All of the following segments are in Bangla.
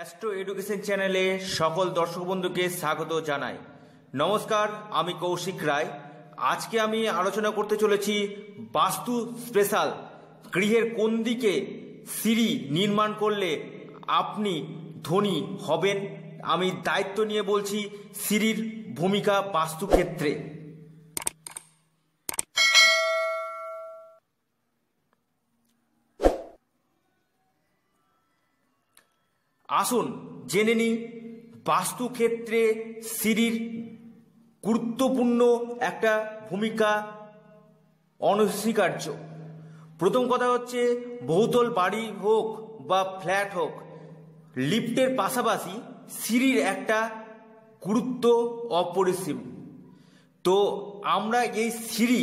অ্যাস্ট্রো এডুকেশন চ্যানেলে সকল দর্শক বন্ধুকে স্বাগত জানাই নমস্কার আমি কৌশিক রায় আজকে আমি আলোচনা করতে চলেছি বাস্তু স্পেশাল গৃহের কোন দিকে সিঁড়ি নির্মাণ করলে আপনি ধনী হবেন আমি দায়িত্ব নিয়ে বলছি সিঁড়ির ভূমিকা বাস্তুক্ষেত্রে আসুন জেনে নিই বাস্তুক্ষেত্রে সিঁড়ির গুরুত্বপূর্ণ একটা ভূমিকা অনস্বীকার্য প্রথম কথা হচ্ছে বহুতল বাড়ি হোক বা ফ্ল্যাট হোক লিফটের পাশাপাশি সিঁড়ির একটা গুরুত্ব অপরিসীম তো আমরা এই সিঁড়ি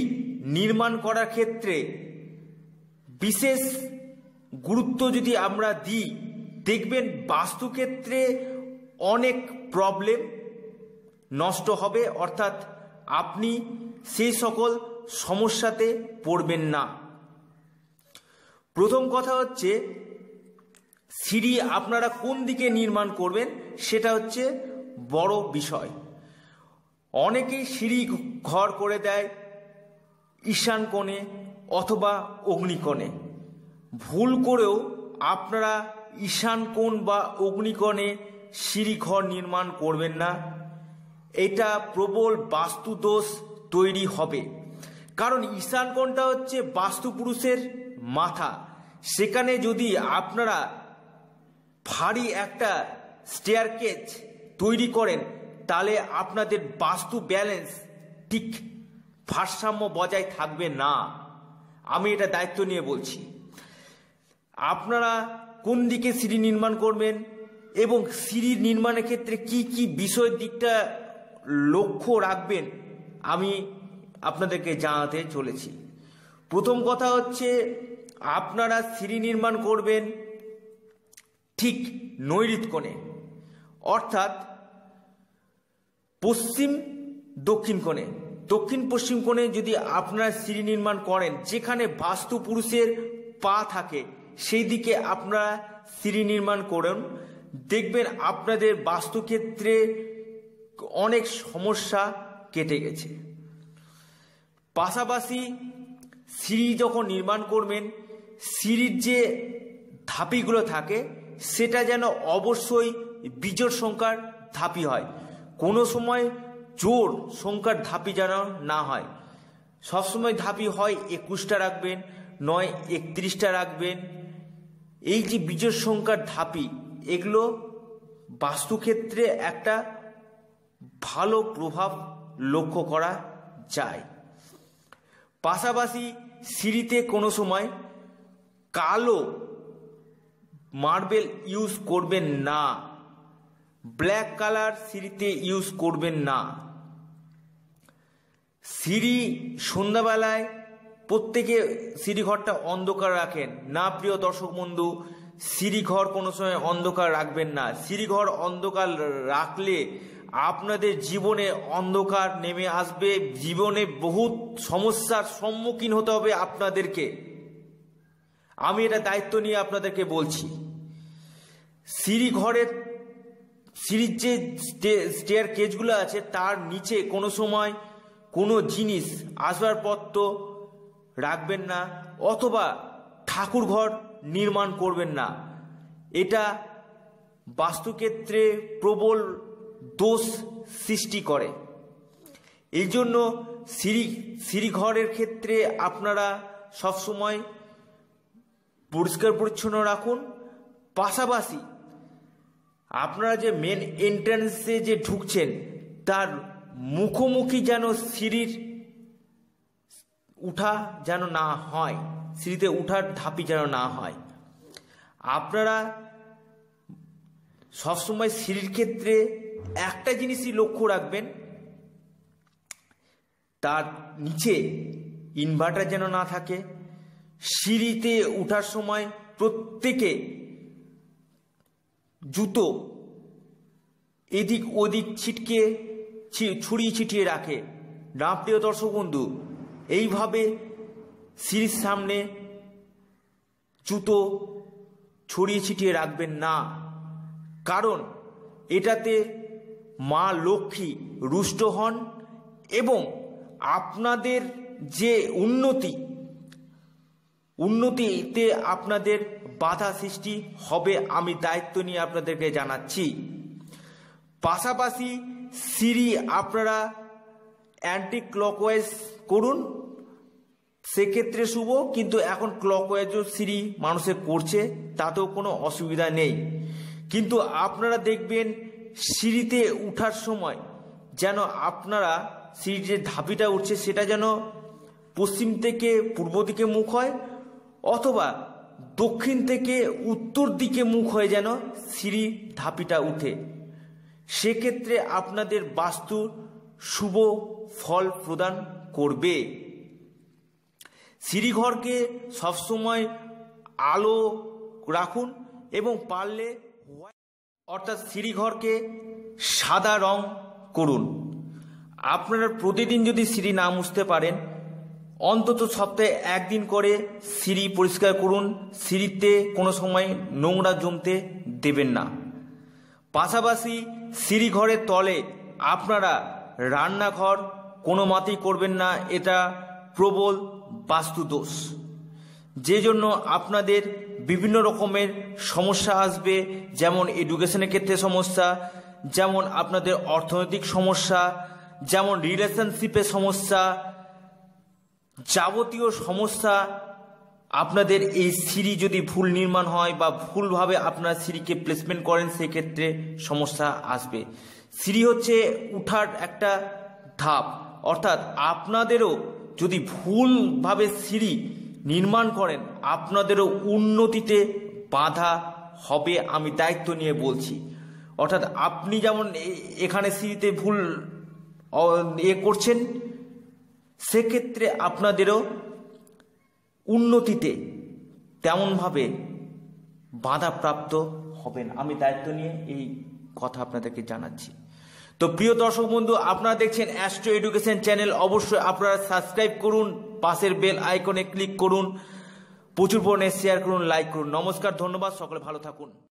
নির্মাণ করার ক্ষেত্রে বিশেষ গুরুত্ব যদি আমরা দিই দেখবেন বাস্তুক্ষেত্রে অনেক প্রবলেম নষ্ট হবে অর্থাৎ আপনি সেই সকল সমস্যাতে পড়বেন না প্রথম কথা হচ্ছে সিঁড়ি আপনারা কোন দিকে নির্মাণ করবেন সেটা হচ্ছে বড় বিষয় অনেকেই সিঁড়ি ঘর করে দেয় ঈশান কোণে অথবা অগ্নিকোণে ভুল করেও আপনারা ঈশানকোণ বা অগ্নিকোণে সিঁড়িঘর নির্মাণ করবেন না এটা প্রবল বাস্তুদোষ তৈরি হবে কারণ ঈশানকোণটা হচ্ছে বাস্তুপুরুষের মাথা সেখানে যদি আপনারা ভারী একটা কেচ তৈরি করেন তাহলে আপনাদের বাস্তু ব্যালেন্স ঠিক ভারসাম্য বজায় থাকবে না আমি এটা দায়িত্ব নিয়ে বলছি আপনারা কোন দিকে সিঁড়ি নির্মাণ করবেন এবং সিঁড়ি নির্মাণের ক্ষেত্রে কি কি বিষয়ের দিকটা লক্ষ্য রাখবেন আমি আপনাদেরকে জানাতে চলেছি প্রথম কথা হচ্ছে আপনারা সিঁড়ি নির্মাণ করবেন ঠিক নৈরিত কোণে অর্থাৎ পশ্চিম দক্ষিণ কোণে দক্ষিণ পশ্চিম কোণে যদি আপনারা সিঁড়ি নির্মাণ করেন যেখানে বাস্তু পুরুষের পা থাকে সেই দিকে আপনারা সিঁড়ি নির্মাণ করুন দেখবেন আপনাদের বাস্তুক্ষেত্রে অনেক সমস্যা কেটে গেছে পাশাপাশি সিঁড়ি যখন নির্মাণ করবেন সিঁড়ির যে ধাপিগুলো থাকে সেটা যেন অবশ্যই বিজোর সংখ্যার ধাপি হয় কোনো সময় জোর সংখ্যার ধাপি যেন না হয় সবসময় ধাপি হয় একুশটা রাখবেন নয় একত্রিশটা রাখবেন এই যে বিজয় সংখ্যার ধাপি এগুলো বাস্তুক্ষেত্রে একটা ভালো প্রভাব লক্ষ্য করা যায় পাশাপাশি সিঁড়িতে কোনো সময় কালো মার্বেল ইউজ করবেন না ব্ল্যাক কালার সিঁড়িতে ইউজ করবেন না সিঁড়ি সন্ধ্যাবেলায় প্রত্যেকে সিঁড়িঘরটা অন্ধকার রাখেন না প্রিয় দর্শক বন্ধু সিঁড়িঘর কোনো সময় অন্ধকার রাখবেন না সিঁড়িঘর অন্ধকার রাখলে আপনাদের জীবনে অন্ধকার নেমে আসবে জীবনে বহুত সমস্যার সম্মুখীন হতে হবে আপনাদেরকে আমি এটা দায়িত্ব নিয়ে আপনাদেরকে বলছি সিঁড়ি ঘরের সিঁড়ির যে স্টেয়ার কেজগুলো আছে তার নিচে কোনো সময় কোনো জিনিস আসবাবপত্র রাখবেন না অথবা ঠাকুরঘর নির্মাণ করবেন না এটা বাস্তুক্ষেত্রে প্রবল দোষ সৃষ্টি করে এই জন্য সিঁড়ি সিঁড়িঘরের ক্ষেত্রে আপনারা সবসময় পরিষ্কার পরিচ্ছন্ন রাখুন পাশাপাশি আপনারা যে মেন এন্ট্রান্সে যে ঢুকছেন তার মুখোমুখি যেন সিঁড়ির উঠা যেন না হয় সিঁড়িতে উঠার ধাপি যেন না হয় আপনারা সবসময় সিঁড়ির ক্ষেত্রে একটা জিনিসই লক্ষ্য রাখবেন তার নিচে ইনভার্টার যেন না থাকে সিঁড়িতে ওঠার সময় প্রত্যেকে জুতো এদিক ওদিক ছিটকে ছড়িয়ে ছিটিয়ে রাখে না প্রিয় দর্শক বন্ধু এইভাবে সিঁড়ির সামনে জুতো ছড়িয়ে ছিটিয়ে রাখবেন না কারণ এটাতে মা লক্ষ্মী রুষ্ট হন এবং আপনাদের যে উন্নতি উন্নতিতে আপনাদের বাধা সৃষ্টি হবে আমি দায়িত্ব নিয়ে আপনাদেরকে জানাচ্ছি পাশাপাশি সিঁড়ি আপনারা অ্যান্টি ক্লকওয়াইজ করুন সেক্ষেত্রে শুভ কিন্তু এখন ক্লকওয়াইজও সিঁড়ি মানুষে করছে তাতেও কোনো অসুবিধা নেই কিন্তু আপনারা দেখবেন সিঁড়িতে উঠার সময় যেন আপনারা সিঁড়ির যে ধাপিটা উঠছে সেটা যেন পশ্চিম থেকে পূর্ব দিকে মুখ হয় অথবা দক্ষিণ থেকে উত্তর দিকে মুখ হয়ে যেন সিঁড়ি ধাপিটা উঠে সেক্ষেত্রে আপনাদের বাস্তুর শুভ ফল প্রদান করবে সিঁড়িঘরকে সবসময় আলো রাখুন এবং পারলে অর্থাৎ সিঁড়িঘরকে সাদা রং করুন আপনারা প্রতিদিন যদি সিঁড়ি না মুছতে পারেন অন্তত সপ্তাহে একদিন করে সিঁড়ি পরিষ্কার করুন সিঁড়িতে কোনো সময় নোংরা জমতে দেবেন না পাশাপাশি সিঁড়িঘরের তলে আপনারা রান্নাঘর কোনো মাতেই করবেন না এটা প্রবল বাস্তুদোষ যে জন্য আপনাদের বিভিন্ন রকমের সমস্যা আসবে যেমন এডুকেশনের ক্ষেত্রে সমস্যা যেমন আপনাদের অর্থনৈতিক সমস্যা যেমন রিলেশনশিপের সমস্যা যাবতীয় সমস্যা আপনাদের এই সিঁড়ি যদি ভুল নির্মাণ হয় বা ভুলভাবে আপনার সিঁড়িকে প্লেসমেন্ট করেন সেক্ষেত্রে সমস্যা আসবে সিঁড়ি হচ্ছে উঠার একটা ধাপ অর্থাৎ আপনাদেরও যদি ভুলভাবে সিঁড়ি নির্মাণ করেন আপনাদেরও উন্নতিতে বাধা হবে আমি দায়িত্ব নিয়ে বলছি অর্থাৎ আপনি যেমন এখানে সিঁড়িতে ভুল এ করছেন সেক্ষেত্রে আপনাদেরও উন্নতিতে তেমনভাবে বাধাপ্রাপ্ত হবেন আমি দায়িত্ব নিয়ে এই কথা আপনাদেরকে জানাচ্ছি তো প্রিয় দর্শক বন্ধু আপনারা দেখছেন অ্যাস্ট্রো এডুকেশন চ্যানেল অবশ্যই আপনারা সাবস্ক্রাইব করুন পাশের বেল আইকনে ক্লিক করুন প্রচুর পরিমাণে শেয়ার করুন লাইক করুন নমস্কার ধন্যবাদ সকলে ভালো থাকুন